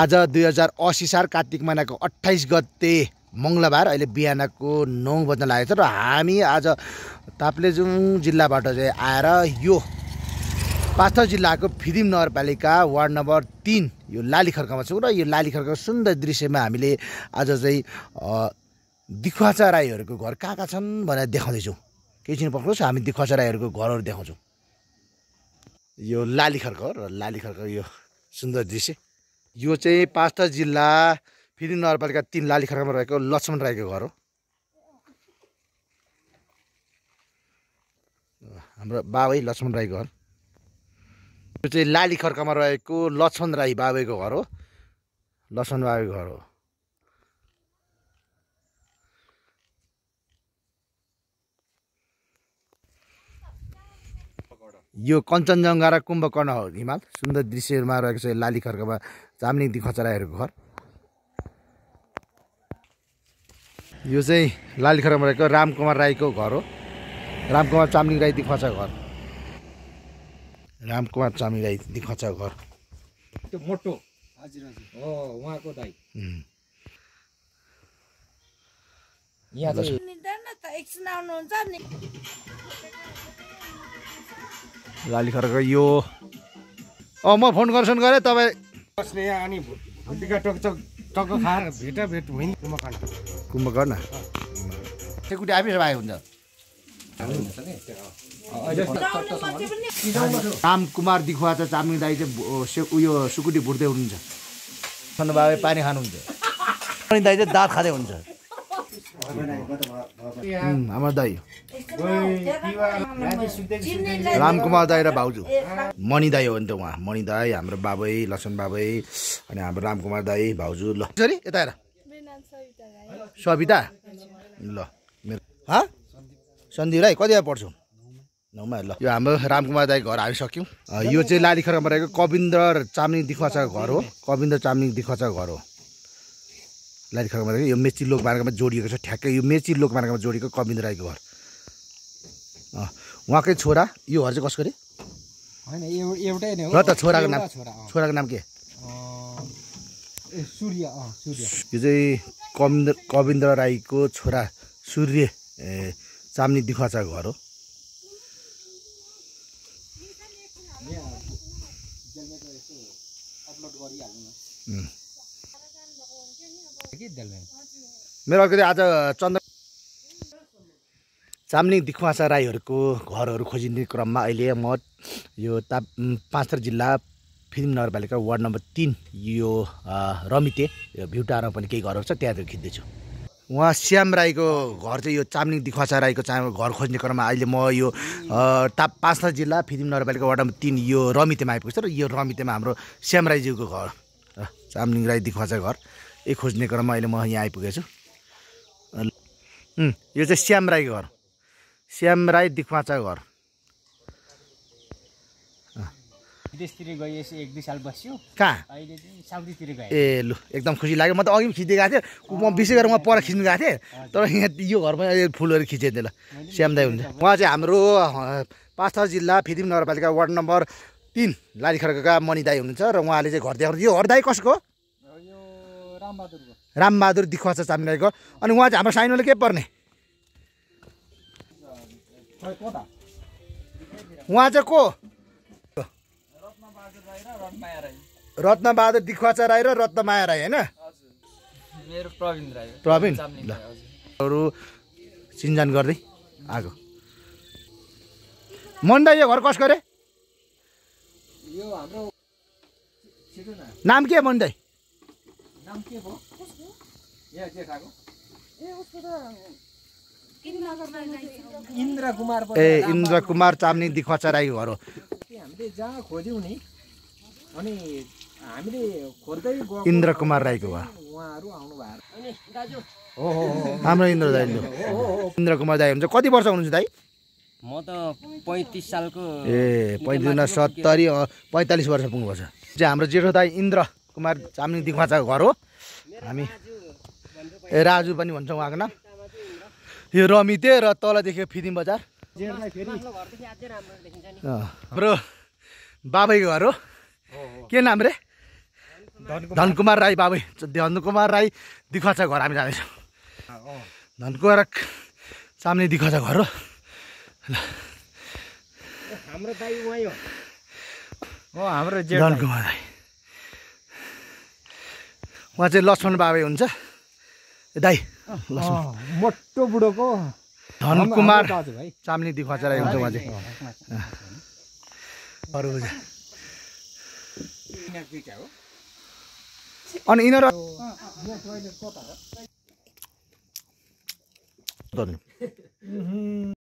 आज दुई हजार असी साल कार्तिक महिनाको अट्ठाइस गते मङ्गलबार अहिले बिहानको नौ बज्न लागेको छ र हामी आज ताप्लेजुङ जिल्लाबाट चाहिँ आएर यो पाँच जिल्लाको फिदिम नगरपालिका वार्ड नम्बर तिन यो लाली खर्कामा छौँ र यो लाली खर्काको सुन्दर दृश्यमा हामीले आज चाहिँ दिखुवाचा राईहरूको घर कहाँ कहाँ छन् भनेर देखाउँदैछौँ केही छिन पक्रोस् हामी दिखुवाचा राईहरूको घरहरू देखाउँछौँ यो लालीखर्क हो र लाली खर्क यो सुन्दर दृश्य यो चाहिँ पाँचवटा जिल्ला फेरि नगरपालिका तिन लाली खर्कामा रहेको लक्ष्मण राईको घर हो हाम्रो बाबै लक्ष्मण राई घर यो चाहिँ लाली खर्कामा रहेको लक्ष्मण राई बाबैको घर हो लक्ष्मण बाबैको घर हो यो कञ्चनजङ्घा र कुम्भकर्ण हो हिमाल सुन्दर दृश्यहरूमा रहेको छ लाली खर्कमा चामलिङदी खचराहरूको घर यो चाहिँ लाली खर्कमा रहेको रामकुमार राईको घर हो रामकुमार चामलिङ राई दि दिखचा घर रामकुमार चामलिङ राई दिखचा घर त्यो मोटो हजुर हजुर उहाँको दाई यहाँ एकछिन आउनुहुन्छ नि लालीखरको यो अँ म फोन गर्छु गरेँ तपाईँ बस्ने यहाँ अनि भुटिका टकचक टक खाएर भेट भेट होइन कुम्भकर्ण कुम्भकर्ण कुटी आफै सबै हुन्छ राम कुमार दिखुवा त चामिङ दाई चाहिँ उयो सुकुटी भुट्दै हुनुहुन्छ खानु बाबा पानी खानुहुन्छ दाई चाहिँ दात खाँदै हुन्छ हाम्रो hmm, दाई रामकुमार दाई र भाउजू मणि दाई हो नि त उहाँ मणि दाई हाम्रो बाबै लक्ष्मण बाबै अनि हाम्रो रामकुमार दाई भाउजू ल सरी यता आएर सविता ल मेरो सन्दीप राई कति पढ्छौ नौमा ल यो हाम्रो रामकुमार दाई घर आइसक्यौँ यो चाहिँ लालीखरमा रहेको कविन्द्र चामलिङ दिखवाचाको घर हो कविन्द्र चामलिङ दिखवाचाको घर हो लाइट खर्का मार्ग यो मेची लोक मार्गमा जोडिएको छ ठ्याक्कै यो मेची लोक मार्गमा जोडिएको कविन्द राईको घर उहाँकै छोरा यो घर चाहिँ कसको अरे होइन नै त छोराको नाम छोराको नाम के सूर्य यो चाहिँ कविन्द्र कविन्द्र राईको छोरा सूर्य चाम्नी दिखाचा घर हो गरिहाल्नु मेरो अलिकति आज चन्द्र चामलिङ दिखुवासा राईहरूको घरहरू खोजिने क्रममा अहिले म यो ताप पाँचथर जिल्ला फिल्म नगरपालिका वार्ड नम्बर तिन यो रमिते यो भ्युटारमा पनि केही घरहरू छ त्यहाँतिर खिच्दैछु उहाँ श्याम राईको घर चाहिँ यो चामलिङ दिखुवासा राईको चाहिँ घर खोज्ने क्रममा अहिले म यो ताप पाँचथर जिल्ला फिल्म नगरपालिका वार्ड नम्बर तिन यो रमितेमा आइपुग्छ र यो रमितेमा हाम्रो श्याम राईज्यूको घर चामलिङ राई दिखुवासा घर यही खोज्ने क्रममा अहिले म यहाँ आइपुगेछु यो चाहिँ श्याम राईको घर श्याम राई दिखवाचा घर विदेशतिर गए एक दुई साल बस्यो कहाँ अहिले साउदीतिर गए ए लु एकदम खुसी लाग्यो म त अघि पनि खिच्दै गएको थिएँ म विशेष गरेर म पर खिच्नु गएको थिएँ तर यहाँ यो घरमा फुलहरू खिचेँ त्यसलाई श्याम दाई हुन्छ उहाँ चाहिँ हाम्रो पाँचथर जिल्ला फिदिम नगरपालिका वार्ड नम्बर तिन लालीखर्काका मणि दाई हुनुहुन्छ र उहाँले चाहिँ घर देखाउनु यो घर दाई कसको रामबहादुर दिखुवा छ राईको अनि उहाँ चाहिँ हाम्रो साइनोले के पर्ने उहाँ चाहिँ को रत्नबहादुर छ राई र रत्नमाया राई होइन प्रवीण अरू चिन्जान गर्दै आगो मन्डा यो घर कसको रे नाम के मन्डै काम के भयो ए त इन्द्र कुमार ए इन्द्र कुमार चाम्ने दिखचराई घरो हामीले जहाँ खोज्यौँ नि अनि हामीले खोज्दै इन्द्र कुमार राईको भयो उहाँहरू आउनु भएको हाम्रो इन्द्र दाईले इन्द्र कुमार दाई हुन्छ कति वर्ष हुनुहुन्छ दाई म त पैँतिस सालको ए पैँतिस सत्तरी पैँतालिस वर्ष पुग्नुपर्छ हाम्रो जेठो दाई इन्द्र कुमार चामलिङ दिखाचाको घर हो हामी ए राजु पनि भन्छौँ उहाँको नाम यो रमिते र तलदेखि फिदिम बजार हाम्रो बाबैको घर हो के नाम रे धनकुमार राई बाबै धनकुमार राई दिखवाचा घर हामी जाँदैछौँ धनकुमार चामलिङ दिखवाचा घर हो हाम्रो दाई हो हाम्रो धनकुमार राई उहाँ चाहिँ लक्ष्मण बाबे हुन्छ दाई मोटो बुढोको धनकुमार चाम्ली दिखचराई हुन्छ उहाँ चाहिँ अरू अनि यिनीहरू